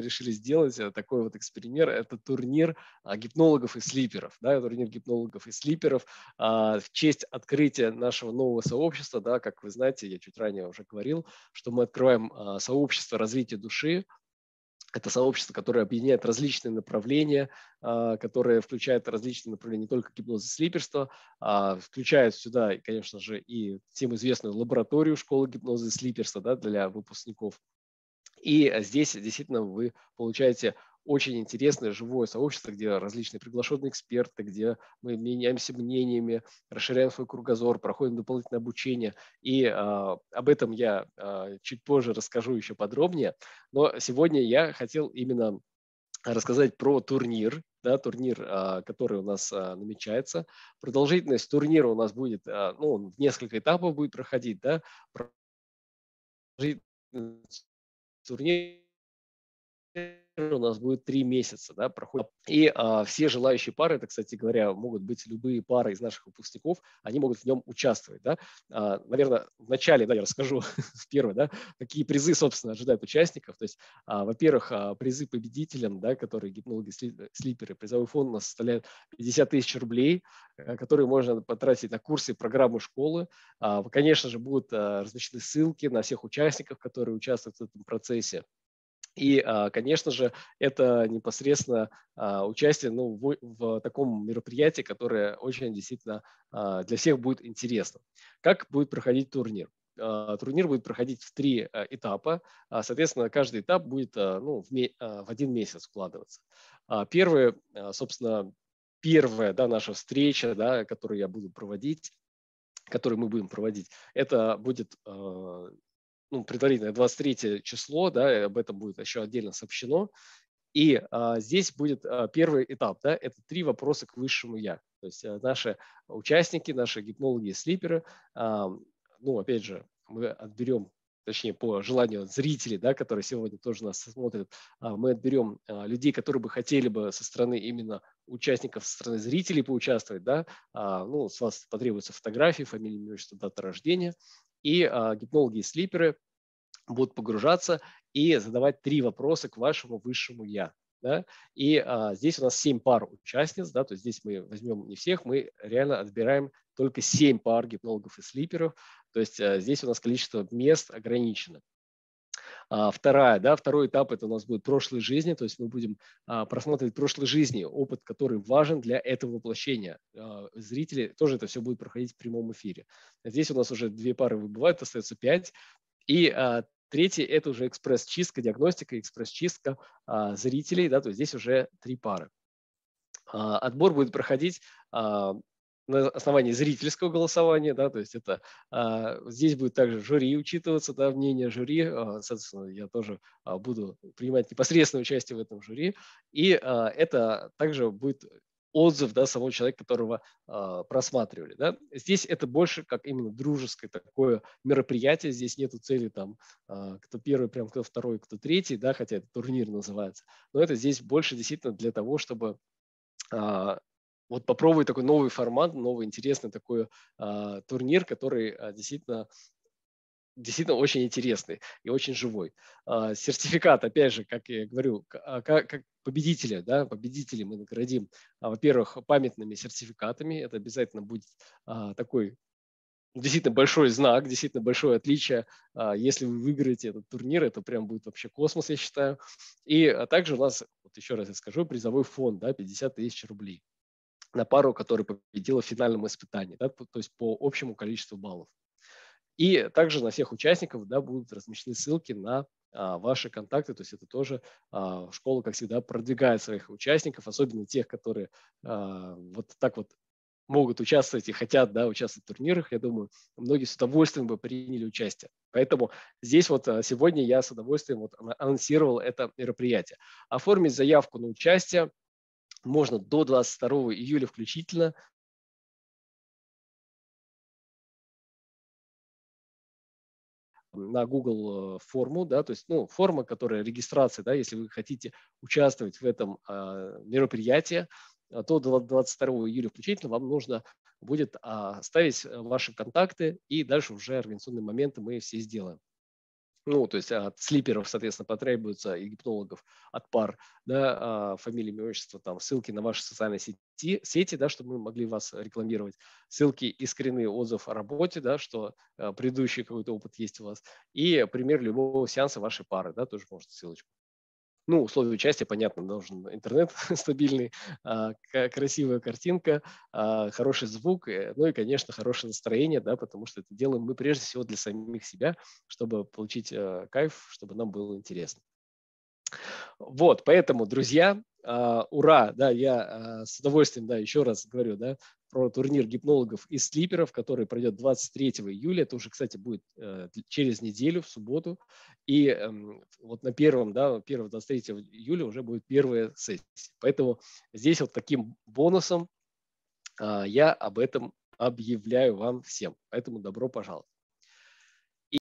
решили сделать э, такой вот эксперимент. Это турнир а, гипнологов и слиперов, да, турнир гипнологов и слиперов а, в честь открытия нашего нового сообщества, да, как вы знаете, я чуть ранее уже говорил, что мы открываем а, сообщество развития души, это сообщество, которое объединяет различные направления, которое включает различные направления не только гипноза и слиперства, а включает сюда, конечно же, и всем известную лабораторию школы гипноза и слиперства да, для выпускников и э, здесь действительно вы получаете очень интересное живое сообщество, где различные приглашенные эксперты, где мы меняемся мнениями, расширяем свой кругозор, проходим дополнительное обучение. И э, об этом я э, чуть позже расскажу еще подробнее. Но сегодня я хотел именно рассказать про турнир, да, турнир, а, который у нас намечается. Продолжительность турнира у нас будет, ну, в несколько этапов будет проходить, да, продолжительность turnya у нас будет три месяца, да, проходит. И а, все желающие пары, это, кстати говоря, могут быть любые пары из наших выпускников, они могут в нем участвовать, да. А, наверное, вначале, да, я расскажу первое, да, какие призы, собственно, ожидают участников. То есть, а, во-первых, а, призы победителям, да, которые гипнологи, слиперы, призовой фонд у нас составляет 50 тысяч рублей, э, которые можно потратить на курсы программы школы. А, конечно же, будут а, размещены ссылки на всех участников, которые участвуют в этом процессе. И, а, конечно же, это непосредственно а, участие ну, в, в таком мероприятии, которое очень действительно а, для всех будет интересно. Как будет проходить турнир? Турнир будет проходить в три этапа. Соответственно, каждый этап будет ну, в, в один месяц вкладываться. Первый, собственно, первая да, наша встреча, да, которую я буду проводить, которую мы будем проводить, это будет ну, предварительное 23 число, да, об этом будет еще отдельно сообщено. И а, здесь будет а, первый этап, да, это три вопроса к высшему я. То есть а, наши участники, наши гипнологи и слиперы, а, ну, опять же, мы отберем точнее, по желанию зрителей, да, которые сегодня тоже нас смотрят, а, мы отберем а, людей, которые бы хотели бы со стороны именно участников, со стороны зрителей поучаствовать, да, а, ну, с вас потребуются фотографии, фамилия, имя, отчество, дата рождения, и э, гипнологи и слиперы будут погружаться и задавать три вопроса к вашему высшему «я». Да? И а, здесь у нас семь пар участниц, да, то есть здесь мы возьмем не всех, мы реально отбираем только семь пар гипнологов и слиперов, то есть а, здесь у нас количество мест ограничено. А, вторая, да, второй этап – это у нас будет прошлой жизни, то есть мы будем а, просматривать прошлой жизни, опыт, который важен для этого воплощения. А, зрители тоже это все будет проходить в прямом эфире. Здесь у нас уже две пары выбывают, остается пять. И Третий – это уже экспресс-чистка, диагностика, экспресс-чистка зрителей. Да, то есть здесь уже три пары. отбор будет проходить на основании зрительского голосования, да, то есть это а, здесь будет также жюри учитываться, да, мнение жюри, а, соответственно, я тоже а, буду принимать непосредственное участие в этом жюри, и а, это также будет отзыв да, самого человека, которого э, просматривали. Да. Здесь это больше как именно дружеское такое мероприятие. Здесь нету цели там, э, кто первый, прям кто второй, кто третий, да, хотя это турнир называется. Но это здесь больше действительно для того, чтобы а, вот попробуй такой новый формат, новый интересный такой э, турнир, который э, действительно действительно очень интересный и очень живой. Э, сертификат, опять же, как я говорю, как, как победителя, да, победителей мы наградим, а, во-первых, памятными сертификатами, это обязательно будет а, такой действительно большой знак, действительно большое отличие. Если вы выиграете этот турнир, это прям будет вообще космос, я считаю. И также у нас, вот еще раз я скажу, призовой фонд, да, 50 тысяч рублей на пару, которая победила в финальном испытании, да, то есть по общему количеству баллов. И также на всех участников да, будут размещены ссылки на а, ваши контакты, то есть это тоже а, школа, как всегда, продвигает своих участников, особенно тех, которые а, вот так вот могут участвовать и хотят да, участвовать в турнирах, я думаю, многие с удовольствием бы приняли участие. Поэтому здесь вот а, сегодня я с удовольствием вот анонсировал это мероприятие. Оформить заявку на участие можно до 22 июля включительно на Google э, форму, да, то есть, ну, форма, которая регистрация, да, если вы хотите участвовать в этом э, мероприятии, а, то до 22 июля включительно вам нужно будет а, оставить э, ваши контакты, и дальше уже организационные моменты мы все сделаем ну, то есть а, от слиперов, соответственно, потребуется и гипнологов от пар, да, а, фамилии, имя, там, ссылки на ваши социальные сети, сети, да, чтобы мы могли вас рекламировать, ссылки искренний отзыв о работе, да, что а, предыдущий какой-то опыт есть у вас, и пример любого сеанса вашей пары, да, тоже можно ссылочку ну, условия участия, понятно, должен интернет стабильный, а, красивая картинка, а, хороший звук, э, ну и, конечно, хорошее настроение, да, потому что это делаем мы прежде всего для самих себя, чтобы получить э, кайф, чтобы нам было интересно. Вот, поэтому, друзья, Uh, ура, да, я uh, с удовольствием, да, еще раз говорю, да, про турнир гипнологов и слиперов, который пройдет 23 июля, это уже, кстати, будет uh, через неделю, в субботу, и um, вот на первом, да, 1-23 июля уже будет первая сессия, поэтому здесь вот таким бонусом а, я об этом объявляю вам всем, поэтому добро пожаловать.